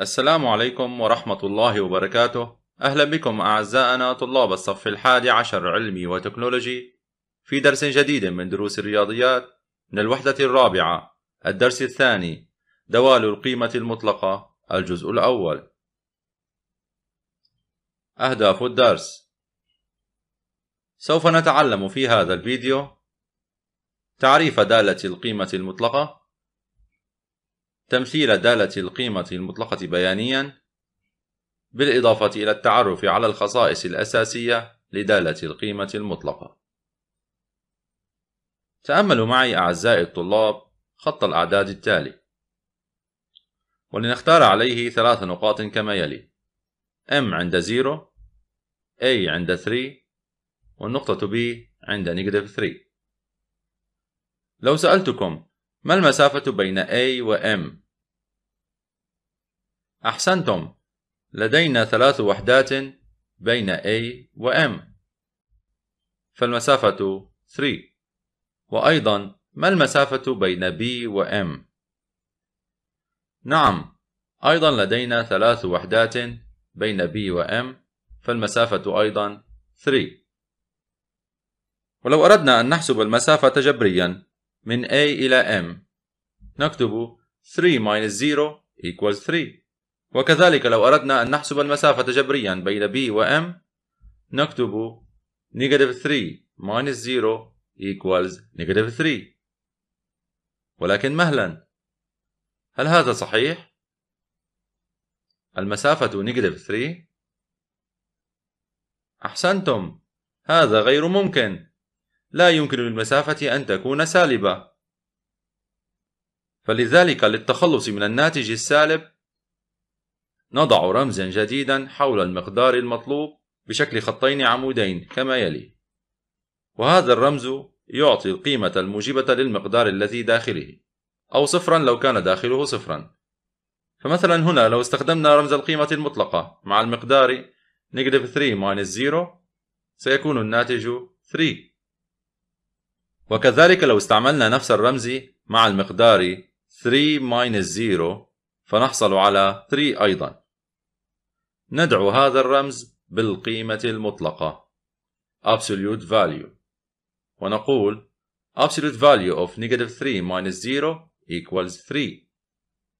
السلام عليكم ورحمة الله وبركاته أهلا بكم أعزائنا طلاب الصف الحادي عشر علمي وتكنولوجي في درس جديد من دروس الرياضيات من الوحدة الرابعة الدرس الثاني دوال القيمة المطلقة الجزء الأول أهداف الدرس سوف نتعلم في هذا الفيديو تعريف دالة القيمة المطلقة تمثيل دالة القيمة المطلقة بيانيًا، بالإضافة إلى التعرف على الخصائص الأساسية لدالة القيمة المطلقة. تأملوا معي أعزائي الطلاب خط الأعداد التالي، ولنختار عليه ثلاث نقاط كما يلي: M عند 0 A عند 3 والنقطة B عند negative 3 لو سألتكم ما المسافة بين A و M؟ أحسنتم لدينا ثلاث وحدات بين A و M فالمسافة 3 وأيضا ما المسافة بين B و M؟ نعم أيضا لدينا ثلاث وحدات بين B و M فالمسافة أيضا 3 ولو أردنا أن نحسب المسافة جبريا من A إلى M نكتب 3 minus 0 equals 3 وكذلك لو أردنا أن نحسب المسافة جبريا بين B و M نكتب negative 3 minus 0 equals negative 3 ولكن مهلا هل هذا صحيح؟ المسافة negative 3 أحسنتم هذا غير ممكن لا يمكن للمسافة أن تكون سالبة فلذلك للتخلص من الناتج السالب نضع رمزا جديدا حول المقدار المطلوب بشكل خطين عمودين كما يلي وهذا الرمز يعطي القيمة الموجبة للمقدار الذي داخله أو صفرا لو كان داخله صفرا فمثلا هنا لو استخدمنا رمز القيمة المطلقة مع المقدار negative 3 minus 0 سيكون الناتج 3 وكذلك لو استعملنا نفس الرمز مع المقدار 3 0 فنحصل على 3 أيضا ندعو هذا الرمز بالقيمة المطلقة absolute value ونقول absolute value of negative 3 minus 0 equals 3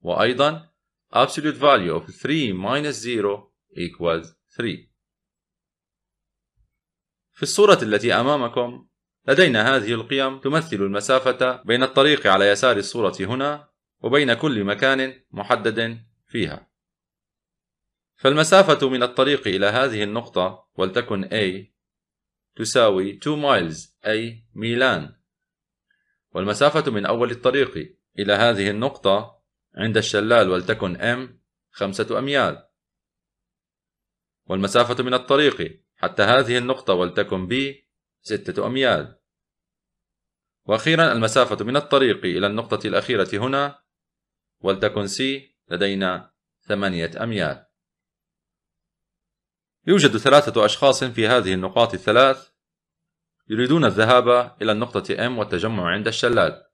وأيضا absolute value of 3 minus 0 equals 3 في الصورة التي أمامكم لدينا هذه القيم تمثل المسافة بين الطريق على يسار الصورة هنا وبين كل مكان محدد فيها. فالمسافة من الطريق إلى هذه النقطة ولتكن A تساوي 2 miles أي ميلان. والمسافة من أول الطريق إلى هذه النقطة عند الشلال ولتكن M خمسة أميال. والمسافة من الطريق حتى هذه النقطة ولتكن B ستة أميال وأخيرا المسافة من الطريق إلى النقطة الأخيرة هنا ولتكن سي لدينا ثمانية أميال يوجد ثلاثة أشخاص في هذه النقاط الثلاث يريدون الذهاب إلى النقطة M والتجمع عند الشلال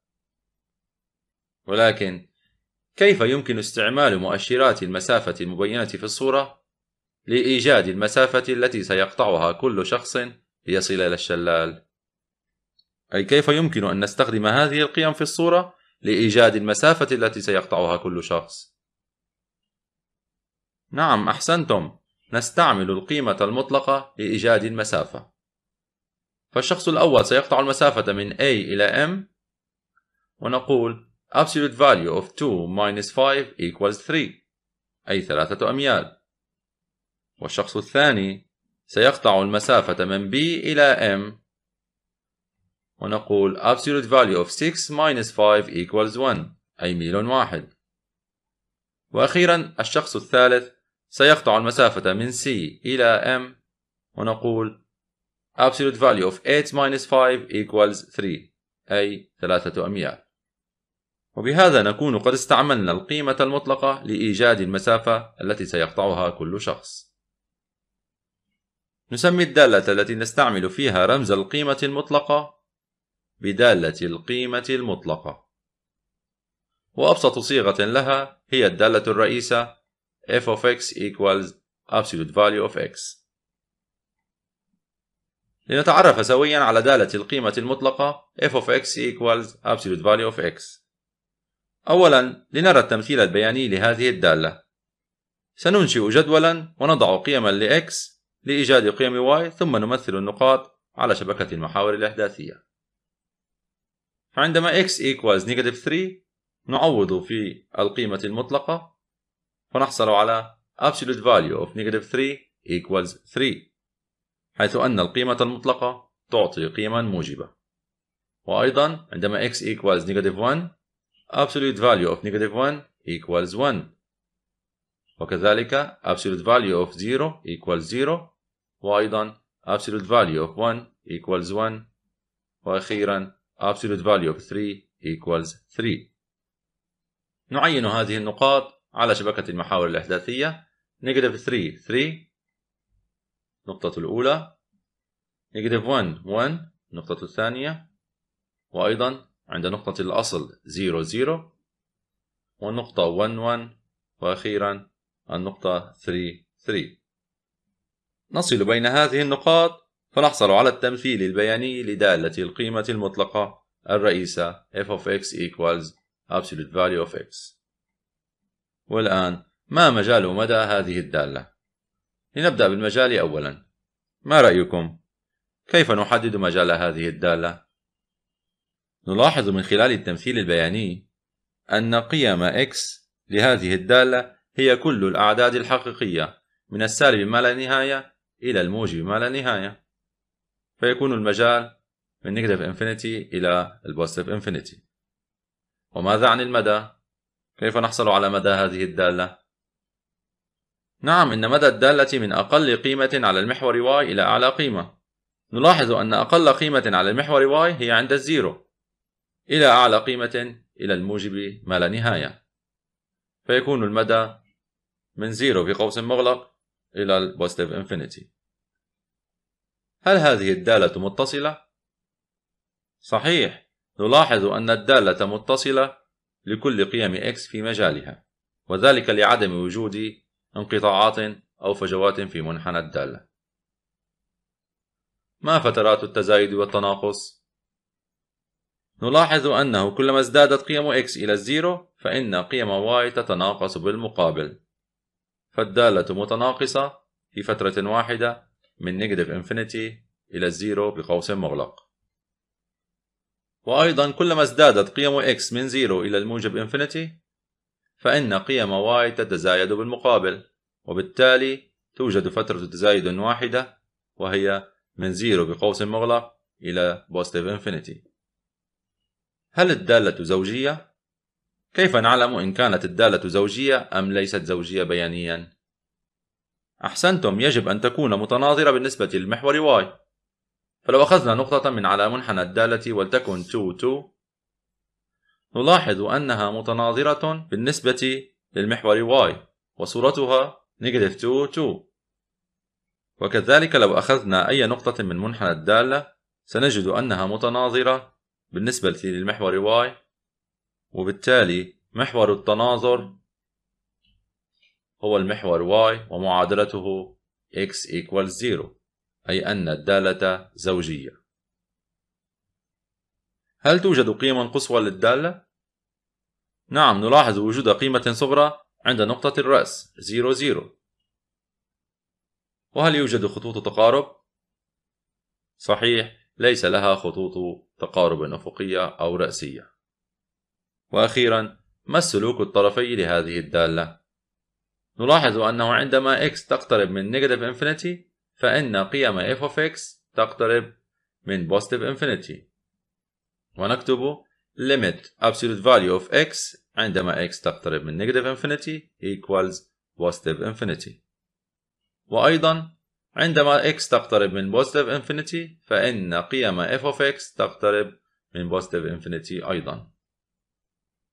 ولكن كيف يمكن استعمال مؤشرات المسافة المبينة في الصورة لإيجاد المسافة التي سيقطعها كل شخص ليصل إلى الشلال أي كيف يمكن أن نستخدم هذه القيم في الصورة لإيجاد المسافة التي سيقطعها كل شخص نعم أحسنتم نستعمل القيمة المطلقة لإيجاد المسافة فالشخص الأول سيقطع المسافة من A إلى M ونقول absolute value of 2 minus 5 equals 3 أي ثلاثة أميال والشخص الثاني سيقطع المسافة من B إلى M ونقول absolute value of 6 minus 5 equals 1 أي ميل واحد وأخيرا الشخص الثالث سيقطع المسافة من C إلى M ونقول absolute value of 8 minus 5 equals 3 أي ثلاثة أميال وبهذا نكون قد استعملنا القيمة المطلقة لإيجاد المسافة التي سيقطعها كل شخص نسمي الدالة التي نستعمل فيها رمز القيمة المطلقة بدالة القيمة المطلقة وأبسط صيغة لها هي الدالة الرئيسة f of x equals absolute value of x لنتعرف سويا على دالة القيمة المطلقة f of x equals absolute value of x أولا لنرى التمثيل البياني لهذه الدالة سننشئ جدولا ونضع قيما لx لإيجاد قيم Y ثم نمثل النقاط على شبكة المحاور الأحداثية فعندما x equals negative 3 نعوض في القيمة المطلقة فنحصل على absolute value of negative 3 equals 3 حيث أن القيمة المطلقة تعطي قيما موجبة وأيضا عندما x equals negative 1 absolute value of negative 1 equals 1 وكذلك absolute value of 0 equals 0 وأيضا absolute value of 1 equals 1 وأخيرا absolute value of 3 equals 3 نعين هذه النقاط على شبكة المحاور الأحداثية negative 3 3 نقطة الأولى negative 1 1 نقطة الثانية وأيضا عند نقطة الأصل 0 0 والنقطة 1 1 وأخيرا النقطة 3 3 نصل بين هذه النقاط فنحصل على التمثيل البياني لدالة القيمة المطلقة الرئيسة f of x equals absolute value of x والآن ما مجال ومدى هذه الدالة؟ لنبدأ بالمجال أولا ما رأيكم؟ كيف نحدد مجال هذه الدالة؟ نلاحظ من خلال التمثيل البياني أن قيم x لهذه الدالة هي كل الأعداد الحقيقية من السالب ما لا نهاية إلى الموجب ما لا نهاية فيكون المجال من نيجاتيف انفينيتي إلى البوزيتيف انفينيتي وماذا عن المدى؟ كيف نحصل على مدى هذه الدالة؟ نعم إن مدى الدالة من أقل قيمة على المحور y إلى أعلى قيمة نلاحظ أن أقل قيمة على المحور y هي عند الزيرو إلى أعلى قيمة إلى الموجب ما لا نهاية فيكون المدى من زيرو في قوس مغلق إلى positive infinity. هل هذه الدالة متصلة؟ صحيح نلاحظ أن الدالة متصلة لكل قيم x في مجالها وذلك لعدم وجود انقطاعات أو فجوات في منحنى الدالة ما فترات التزايد والتناقص؟ نلاحظ أنه كلما ازدادت قيم x إلى الزيرو فإن قيم y تتناقص بالمقابل فالدالة متناقصة في فترة واحدة من نيجاتيف انفينيتي إلى الزيرو بقوس مغلق وأيضا كلما ازدادت قيم x من زيرو إلى الموجب انفينيتي فإن قيم y تتزايد بالمقابل وبالتالي توجد فترة تزايد واحدة وهي من زيرو بقوس مغلق إلى بوستيف انفينيتي هل الدالة زوجية؟ كيف نعلم إن كانت الدالة زوجية أم ليست زوجية بيانيا؟ أحسنتم يجب أن تكون متناظرة بالنسبة للمحور y فلو أخذنا نقطة من على منحنى الدالة ولتكن 2 2 نلاحظ أنها متناظرة بالنسبة للمحور y وصورتها negative 2 2 وكذلك لو أخذنا أي نقطة من منحنى الدالة سنجد أنها متناظرة بالنسبة للمحور y وبالتالي محور التناظر هو المحور y ومعادلته x equals 0 أي أن الدالة زوجية هل توجد قيم قصوى للدالة؟ نعم نلاحظ وجود قيمة صغرى عند نقطة الرأس 0 0 وهل يوجد خطوط تقارب؟ صحيح ليس لها خطوط تقارب أفقية أو رأسية وأخيرا ما السلوك الطرفي لهذه الدالة؟ نلاحظ أنه عندما x تقترب من negative infinity فإن قيم f of x تقترب من positive infinity ونكتب limit absolute value of x عندما x تقترب من negative infinity equals positive infinity وأيضا عندما x تقترب من positive infinity فإن قيم f of x تقترب من positive infinity أيضا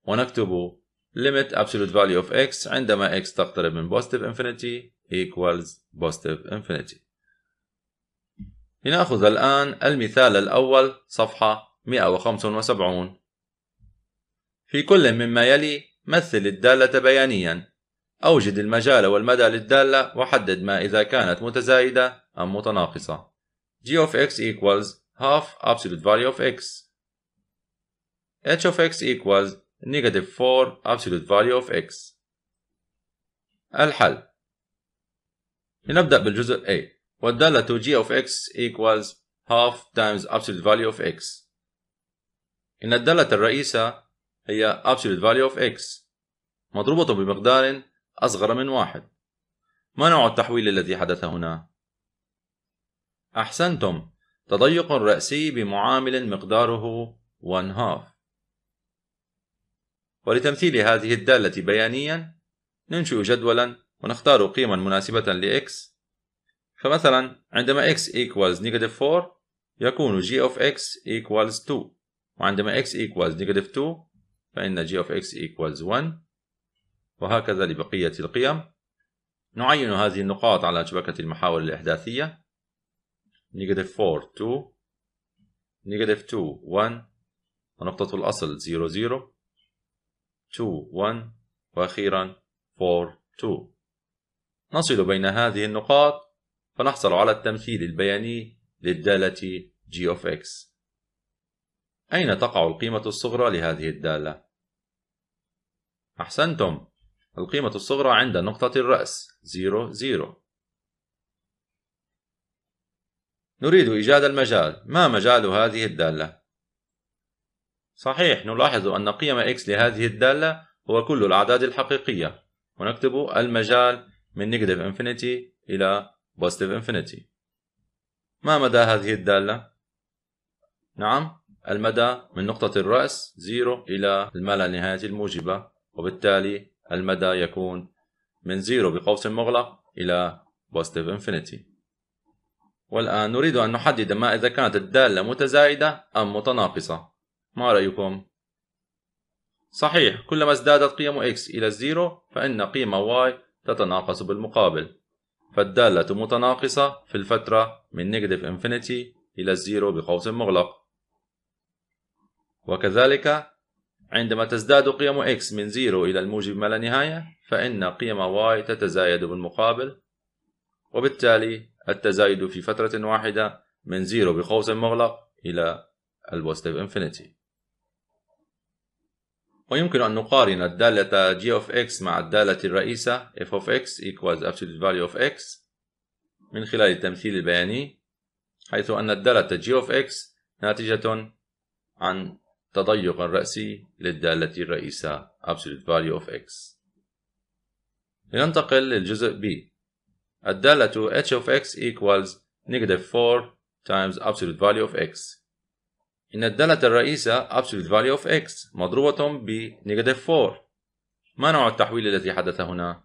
ونكتب limit absolute value of x عندما x تقترب من positive infinity equals positive infinity لنأخذ الآن المثال الأول صفحة 175 في كل مما يلي مثل الدالة بيانيا أوجد المجال والمدى للدالة وحدد ما إذا كانت متزايدة أم متناقصة g of x equals half absolute value of x h of x equals negative 4 absolute value of x الحل لنبدأ بالجزء A والدالة to g of x equals half times absolute value of x إن الدالة الرئيسة هي absolute value of x مضروبة بمقدار أصغر من واحد ما نوع التحويل الذي حدث هنا؟ أحسنتم تضيق رأسي بمعامل مقداره one half ولتمثيل هذه الدالة بيانيا ننشئ جدولا ونختار قيما مناسبة ل x فمثلا عندما x equals negative 4 يكون g of x equals 2 وعندما x equals negative 2 فإن g of x equals 1 وهكذا لبقية القيم نعين هذه النقاط على شبكة المحاور الإحداثية negative 4 2 negative 2 1 ونقطة الأصل 0 0 2 1 وأخيرا 4 2 نصل بين هذه النقاط فنحصل على التمثيل البياني للدالة g of x أين تقع القيمة الصغرى لهذه الدالة؟ أحسنتم القيمة الصغرى عند نقطة الرأس 0 0 نريد إيجاد المجال ما مجال هذه الدالة؟ صحيح نلاحظ أن قيم x لهذه الدالة هو كل الأعداد الحقيقية ونكتب المجال من negative infinity إلى positive infinity ما مدى هذه الدالة؟ نعم المدى من نقطة الرأس 0 إلى الما لا نهاية الموجبة وبالتالي المدى يكون من 0 بقوس مغلق إلى positive infinity والآن نريد أن نحدد ما إذا كانت الدالة متزايدة أم متناقصة ما رأيكم؟ صحيح كلما ازدادت قيم x إلى الزيرو فإن قيمة y تتناقص بالمقابل فالدالة متناقصة في الفترة من نيجاتيف انفينيتي إلى الزيرو بقوس مغلق وكذلك عندما تزداد قيم x من زيرو إلى الموجب ما لا نهاية فإن قيمة y تتزايد بالمقابل وبالتالي التزايد في فترة واحدة من زيرو بقوس مغلق إلى البوستيف انفينيتي ويمكن أن نقارن الدالة g of x مع الدالة الرئيسة f of x equals absolute value of x من خلال التمثيل البياني حيث أن الدالة g of x ناتجة عن تضيق الرأسي للدالة الرئيسة absolute value of x لننتقل للجزء B الدالة h of x equals negative 4 times absolute value of x إن الدالة الرئيسة absolute value of x مضروبة ب negative 4 ما نوع التحويل الذي حدث هنا؟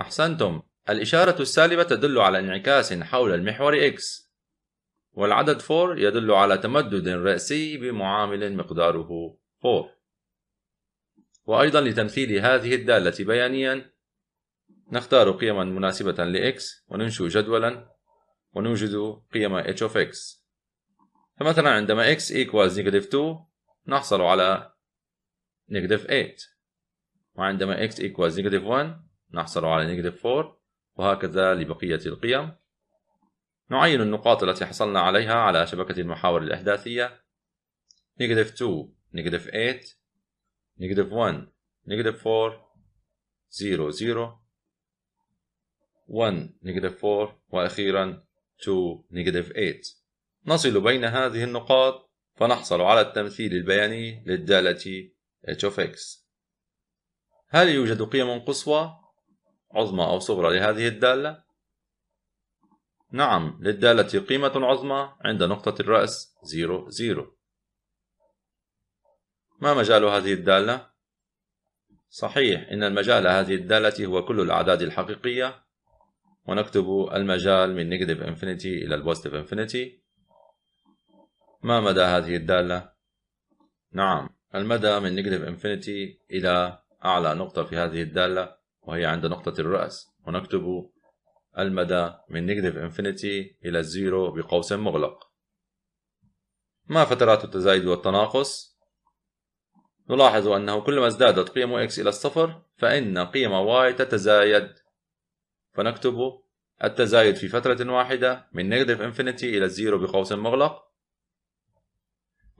أحسنتم الإشارة السالبة تدل على انعكاس حول المحور x والعدد 4 يدل على تمدد رأسي بمعامل مقداره 4 وأيضا لتمثيل هذه الدالة بيانيا نختار قيما مناسبة لx وننشئ جدولا ونوجد قيم h of x فمثلا عندما x equals negative 2 نحصل على negative 8 وعندما x equals negative 1 نحصل على negative 4 وهكذا لبقية القيم نعين النقاط التي حصلنا عليها على شبكة المحاور الإحداثية negative 2 negative 8 negative 1 negative 4 0 0 1 negative 4 وأخيرا 2 negative 8 نصل بين هذه النقاط فنحصل على التمثيل البياني للدالة h of x هل يوجد قيم قصوى عظمى أو صغرى لهذه الدالة؟ نعم للدالة قيمة عظمى عند نقطة الرأس 0 0 ما مجال هذه الدالة؟ صحيح إن المجال هذه الدالة هو كل الأعداد الحقيقية ونكتب المجال من negative infinity إلى positive infinity ما مدى هذه الدالة؟ نعم المدى من نيجاتيف انفينيتي إلى أعلى نقطة في هذه الدالة وهي عند نقطة الرأس ونكتب المدى من نيجاتيف انفينيتي إلى الزيرو بقوس مغلق ما فترات التزايد والتناقص؟ نلاحظ أنه كلما ازدادت قيم x إلى الصفر فإن قيمة y تتزايد فنكتب التزايد في فترة واحدة من نيجاتيف انفينيتي إلى الزيرو بقوس مغلق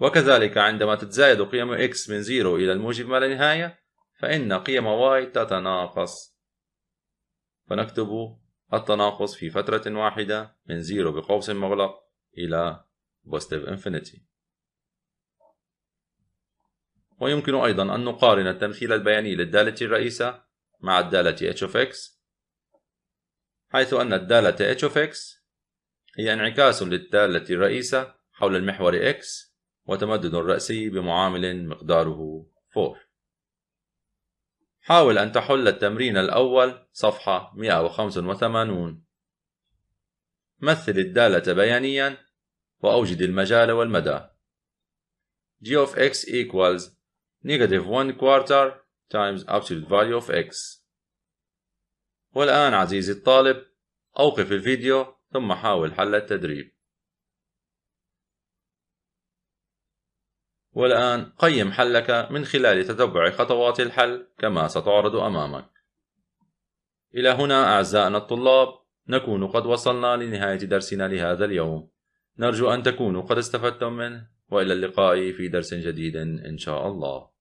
وكذلك عندما تتزايد قيم x من 0 إلى الموجب ما لا نهاية فإن قيم y تتناقص فنكتب التناقص في فترة واحدة من 0 بقوس مغلق إلى positive infinity ويمكن أيضا أن نقارن التمثيل البياني للدالة الرئيسة مع الدالة h of x حيث أن الدالة h of x هي انعكاس للدالة الرئيسة حول المحور x وتمدد رأسي بمعامل مقداره 4 حاول أن تحل التمرين الأول صفحة 185 مثل الدالة بيانيا وأوجد المجال والمدى g of x equals negative 1 quarter times absolute value of x والآن عزيزي الطالب أوقف الفيديو ثم حاول حل التدريب والآن قيم حلك من خلال تتبع خطوات الحل كما ستعرض أمامك. إلى هنا أعزائنا الطلاب نكون قد وصلنا لنهاية درسنا لهذا اليوم. نرجو أن تكونوا قد استفدتم منه وإلى اللقاء في درس جديد إن شاء الله.